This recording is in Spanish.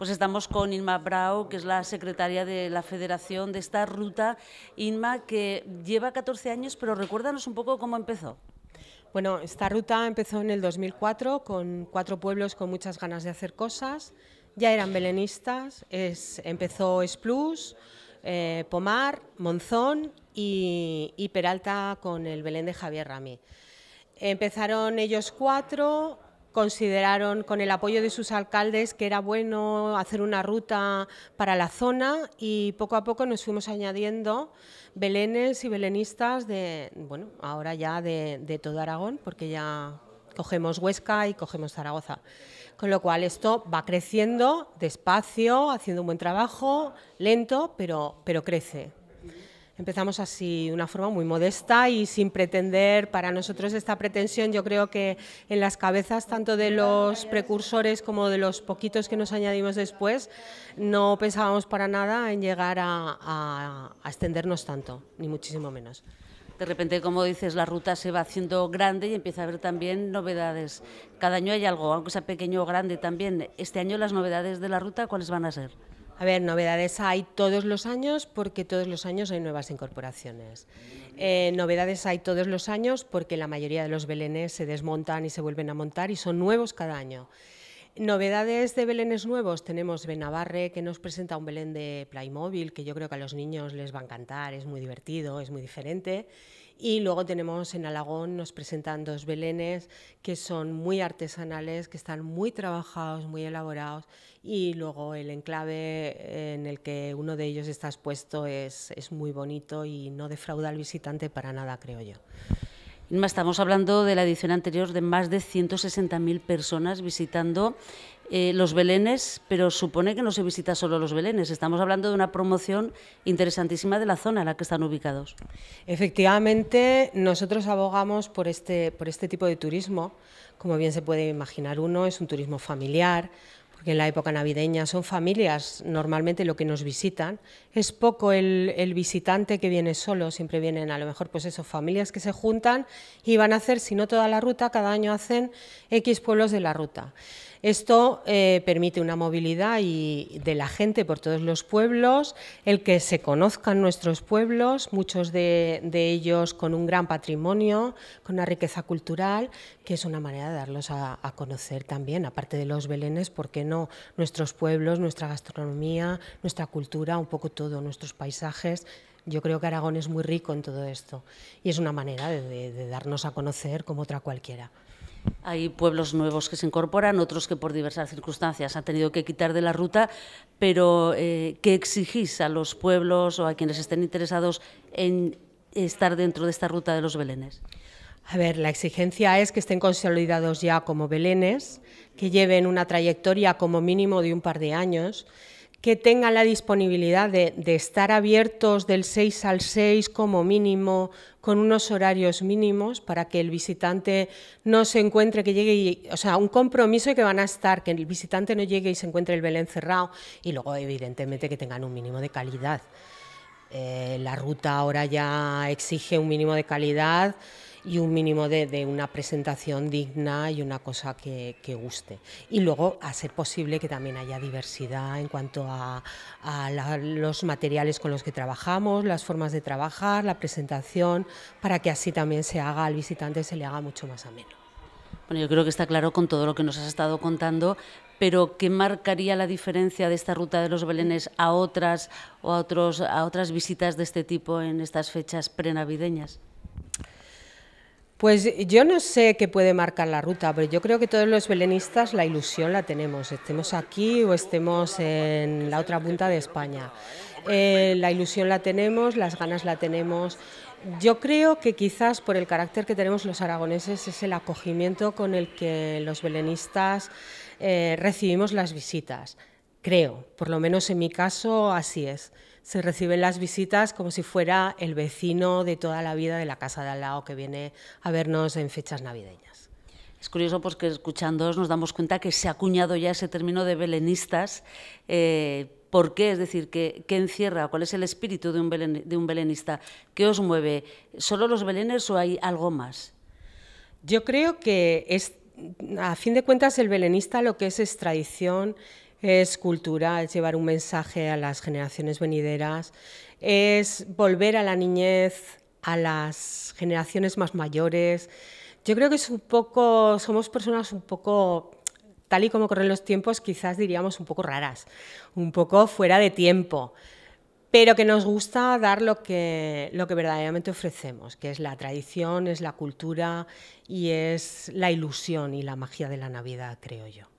pues estamos con Inma Brau, que es la secretaria de la Federación de esta ruta. Inma, que lleva 14 años, pero recuérdanos un poco cómo empezó. Bueno, esta ruta empezó en el 2004 con cuatro pueblos con muchas ganas de hacer cosas. Ya eran belenistas, es, empezó Esplus, eh, Pomar, Monzón y, Peralta con el Belén de Javier Rami. Empezaron ellos cuatro, consideraron con el apoyo de sus alcaldes que era bueno hacer una ruta para la zona y poco a poco nos fuimos añadiendo belenes y belenistas de, bueno, ahora ya de, todo Aragón, porque ya cogemos Huesca y cogemos Zaragoza. Con lo cual esto va creciendo despacio, haciendo un buen trabajo, lento, pero, pero crece. Empezamos así, de una forma muy modesta y sin pretender, para nosotros esta pretensión yo creo que en las cabezas tanto de los precursores como de los poquitos que nos añadimos después, no pensábamos para nada en llegar a, extendernos tanto, ni muchísimo menos de repente, como dices, la ruta se va haciendo grande y empieza a haber también novedades. Cada año hay algo, aunque sea pequeño o grande también. Este año las novedades de la ruta, ¿cuáles van a ser? A ver, novedades hay todos los años porque todos los años hay nuevas incorporaciones. Eh, novedades hay todos los años porque la mayoría de los belenes se desmontan y se vuelven a montar y son nuevos cada año. Novedades de Belenes nuevos. Tenemos Benabarre que nos presenta un Belén de Playmobil, que yo creo que a los niños les va a encantar, es muy divertido, es muy diferente. Y luego tenemos en Alagón, nos presentan dos belenes que son muy artesanales, que están muy trabajados, muy elaborados. Y luego el enclave eh, en el que uno de ellos está expuesto es muy bonito y no defrauda al visitante para nada, creo yo. Estamos hablando de la edición anterior de más de 160.000 personas visitando eh, los belenes, pero supone que no se visita solo los belenes, estamos hablando de una promoción interesantísima de la zona en la que están ubicados. Efectivamente, nosotros abogamos por este, este tipo de turismo, como bien se puede imaginar uno, es un turismo familiar, porque en la época navideña son familias normalmente lo que nos visitan. Es poco el, visitante que viene solo, siempre vienen a lo mejor pues familias que se juntan y van a hacer, si no toda la ruta, cada año hacen X pueblos de la ruta. Esto eh, permite una movilidad y, de la gente por todos los pueblos, el que se conozcan nuestros pueblos, muchos de, ellos con un gran patrimonio, con una riqueza cultural, que es una manera de darlos a, a conocer también, aparte de los belenes, ¿por qué no? Nuestros pueblos, nuestra gastronomía, nuestra cultura, un poco todo, nuestros paisajes. Yo creo que Aragón es muy rico en todo esto y es una manera de, darnos a conocer como otra cualquiera. Hay pueblos nuevos que se incorporan, otros que por diversas circunstancias han tenido que quitar de la ruta, pero eh, ¿qué exigís a los pueblos o a quienes estén interesados en estar dentro de esta ruta de los belenes? A ver, la exigencia es que estén consolidados ya como belenes, que lleven una trayectoria como mínimo de un par de años que tengan la disponibilidad de, estar abiertos del 6 al 6 como mínimo, con unos horarios mínimos para que el visitante no se encuentre, que llegue, o sea, un compromiso que van a estar, que el visitante no llegue y se encuentre el Belén cerrado y luego evidentemente que tengan un mínimo de calidad. Eh, la ruta ahora ya exige un mínimo de calidad y un mínimo de, una presentación digna y una cosa que, guste. Y luego, hacer posible, que también haya diversidad en cuanto a, los materiales con los que trabajamos, las formas de trabajar, la presentación, para que así también se haga al visitante, se le haga mucho más ameno. Bueno, yo creo que está claro con todo lo que nos has estado contando, pero ¿qué marcaría la diferencia de esta ruta de los Belenes a otras o a, otros, a otras visitas de este tipo en estas fechas prenavideñas? Pues yo no sé qué puede marcar la ruta, pero yo creo que todos los belenistas la ilusión la tenemos, estemos aquí o estemos en la otra punta de España. Eh, la ilusión la tenemos, las ganas la tenemos. Yo creo que quizás por el carácter que tenemos los aragoneses es el acogimiento con el que los belenistas eh, recibimos las visitas. Creo, por lo menos en mi caso así es se reciben las visitas como si fuera el vecino de toda la vida de la casa de al lado que viene a vernos en fechas navideñas. Es curioso porque escuchándoos nos damos cuenta que se ha acuñado ya ese término de belenistas. Eh, ¿Por qué? Es decir, ¿qué, encierra? ¿Cuál es el espíritu de un, de belenista? ¿Qué os mueve? ¿Solo los belenes o hay algo más? Yo creo que es, a fin de cuentas el belenista lo que es es tradición, es cultura, es llevar un mensaje a las generaciones venideras, es volver a la niñez, a las generaciones más mayores. Yo creo que un poco, somos personas un poco, tal y como corren los tiempos, quizás diríamos un poco raras, un poco fuera de tiempo, pero que nos gusta dar lo que, lo que verdaderamente ofrecemos, que es la tradición, es la cultura y es la ilusión y la magia de la Navidad, creo yo.